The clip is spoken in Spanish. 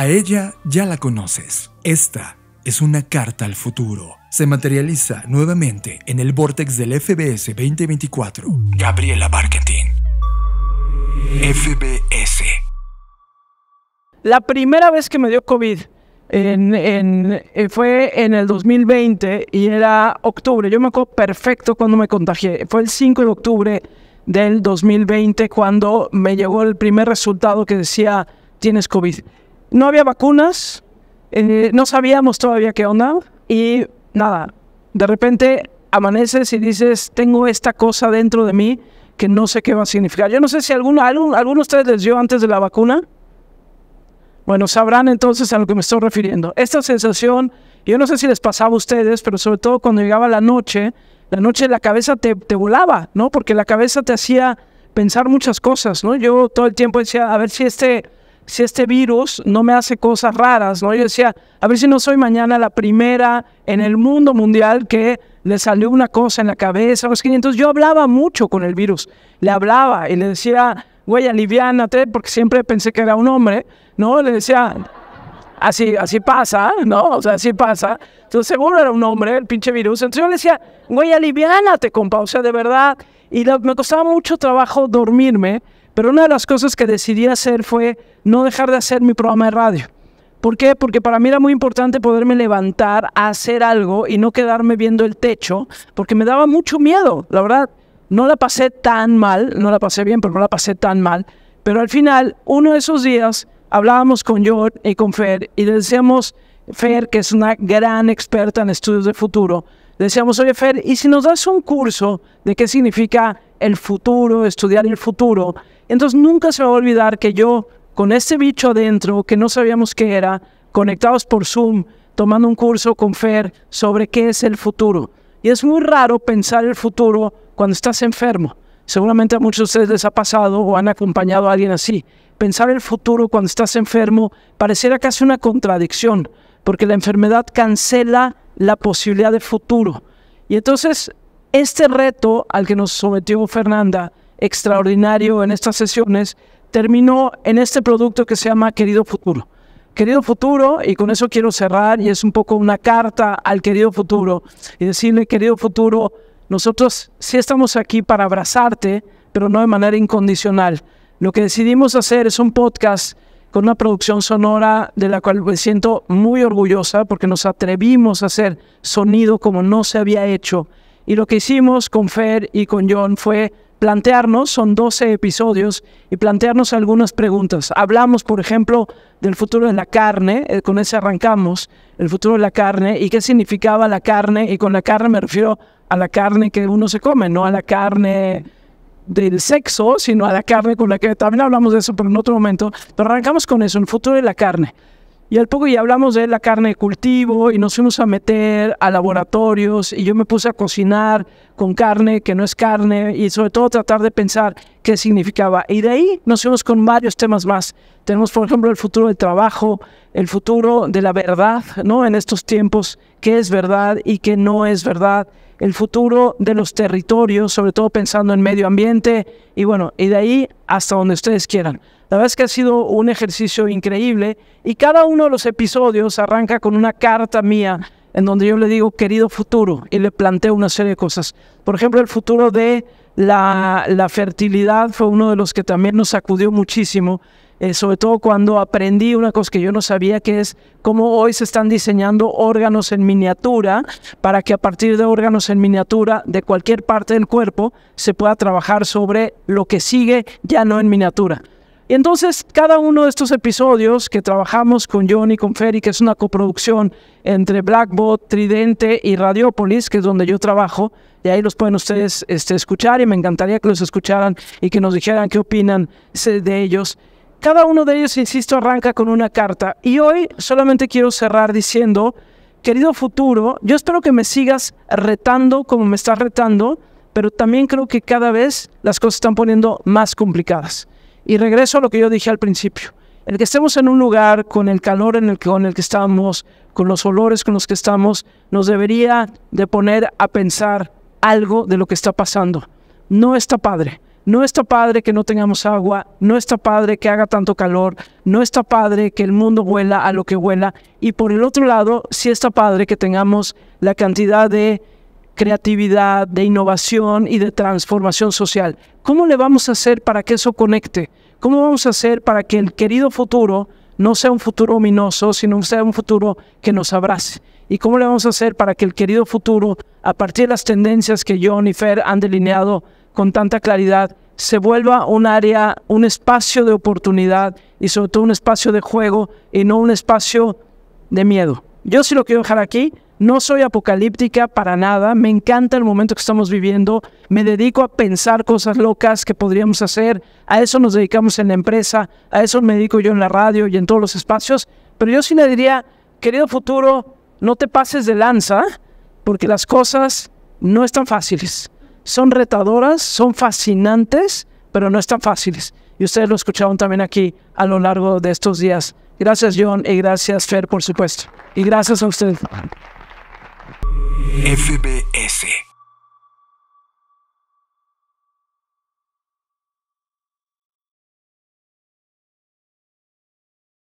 A ella ya la conoces. Esta es una carta al futuro. Se materializa nuevamente en el Vortex del FBS 2024. Gabriela Barkentin. FBS. La primera vez que me dio COVID eh, fue en el 2020 y era octubre. Yo me acuerdo perfecto cuando me contagié. Fue el 5 de octubre del 2020 cuando me llegó el primer resultado que decía tienes COVID no había vacunas, eh, no sabíamos todavía qué onda y nada, de repente amaneces y dices, tengo esta cosa dentro de mí que no sé qué va a significar. Yo no sé si alguno, algún, de ustedes les dio antes de la vacuna. Bueno, sabrán entonces a lo que me estoy refiriendo. Esta sensación, yo no sé si les pasaba a ustedes, pero sobre todo cuando llegaba la noche, la noche la cabeza te, te volaba, ¿no? Porque la cabeza te hacía pensar muchas cosas, ¿no? Yo todo el tiempo decía, a ver si este si este virus no me hace cosas raras, ¿no? Yo decía, a ver si no soy mañana la primera en el mundo mundial que le salió una cosa en la cabeza. Entonces yo hablaba mucho con el virus, le hablaba y le decía, güey, aliviánate, porque siempre pensé que era un hombre, ¿no? Le decía, así, así pasa, ¿no? O sea, así pasa. Entonces seguro era un hombre, el pinche virus. Entonces yo le decía, güey, aliviánate, compa, o sea, de verdad. Y me costaba mucho trabajo dormirme pero una de las cosas que decidí hacer fue no dejar de hacer mi programa de radio. ¿Por qué? Porque para mí era muy importante poderme levantar a hacer algo y no quedarme viendo el techo, porque me daba mucho miedo, la verdad. No la pasé tan mal, no la pasé bien, pero no la pasé tan mal. Pero al final, uno de esos días, hablábamos con George y con Fer y le decíamos, Fer, que es una gran experta en estudios de futuro, le decíamos, oye Fer, ¿y si nos das un curso de qué significa el futuro, estudiar el futuro. Entonces nunca se va a olvidar que yo, con este bicho adentro, que no sabíamos qué era, conectados por Zoom, tomando un curso con Fer sobre qué es el futuro. Y es muy raro pensar el futuro cuando estás enfermo. Seguramente a muchos de ustedes les ha pasado o han acompañado a alguien así. Pensar el futuro cuando estás enfermo pareciera casi una contradicción, porque la enfermedad cancela la posibilidad de futuro. Y entonces este reto al que nos sometió Fernanda, extraordinario en estas sesiones, terminó en este producto que se llama Querido Futuro. Querido Futuro, y con eso quiero cerrar, y es un poco una carta al Querido Futuro, y decirle, Querido Futuro, nosotros sí estamos aquí para abrazarte, pero no de manera incondicional. Lo que decidimos hacer es un podcast con una producción sonora de la cual me siento muy orgullosa porque nos atrevimos a hacer sonido como no se había hecho y lo que hicimos con Fer y con John fue plantearnos, son 12 episodios, y plantearnos algunas preguntas. Hablamos, por ejemplo, del futuro de la carne, eh, con ese arrancamos, el futuro de la carne y qué significaba la carne, y con la carne me refiero a la carne que uno se come, no a la carne del sexo, sino a la carne con la que también hablamos de eso, pero en otro momento. Pero arrancamos con eso, el futuro de la carne. Y al poco ya hablamos de la carne de cultivo y nos fuimos a meter a laboratorios y yo me puse a cocinar con carne que no es carne y sobre todo tratar de pensar qué significaba. Y de ahí nos fuimos con varios temas más. Tenemos, por ejemplo, el futuro del trabajo, el futuro de la verdad, ¿no? En estos tiempos, qué es verdad y qué no es verdad el futuro de los territorios, sobre todo pensando en medio ambiente y bueno, y de ahí hasta donde ustedes quieran. La verdad es que ha sido un ejercicio increíble y cada uno de los episodios arranca con una carta mía en donde yo le digo querido futuro y le planteo una serie de cosas. Por ejemplo, el futuro de la, fertilidad fue uno de los que también nos sacudió muchísimo eh, sobre todo cuando aprendí una cosa que yo no sabía, que es cómo hoy se están diseñando órganos en miniatura para que a partir de órganos en miniatura de cualquier parte del cuerpo se pueda trabajar sobre lo que sigue ya no en miniatura. Y entonces cada uno de estos episodios que trabajamos con John y con Ferry, que es una coproducción entre Blackbot, Tridente y Radiopolis, que es donde yo trabajo, y ahí los pueden ustedes este, escuchar y me encantaría que los escucharan y que nos dijeran qué opinan eh, de ellos. Cada uno de ellos, insisto, arranca con una carta. Y hoy solamente quiero cerrar diciendo, querido futuro, yo espero que me sigas retando como me estás retando, pero también creo que cada vez las cosas están poniendo más complicadas. Y regreso a lo que yo dije al principio. El que estemos en un lugar con el calor en el con el que estamos, con los olores con los que estamos, nos debería de poner a pensar algo de lo que está pasando. No está padre. No está padre que no tengamos agua, no está padre que haga tanto calor, no está padre que el mundo huela a lo que huela. Y por el otro lado, sí está padre que tengamos la cantidad de creatividad, de innovación y de transformación social. ¿Cómo le vamos a hacer para que eso conecte? ¿Cómo vamos a hacer para que el querido futuro no sea un futuro ominoso, sino sea un futuro que nos abrace? ¿Y cómo le vamos a hacer para que el querido futuro, a partir de las tendencias que John y Fer han delineado con tanta claridad, se vuelva un área, un espacio de oportunidad y sobre todo un espacio de juego y no un espacio de miedo. Yo sí lo quiero dejar aquí. No soy apocalíptica para nada, me encanta el momento que estamos viviendo, me dedico a pensar cosas locas que podríamos hacer, a eso nos dedicamos en la empresa, a eso me dedico yo en la radio y en todos los espacios, pero yo sí le diría, querido futuro, no te pases de lanza, porque las cosas no están fáciles son retadoras, son fascinantes, pero no están fáciles. Y ustedes lo escucharon también aquí a lo largo de estos días. Gracias John y gracias Fer, por supuesto. Y gracias a ustedes.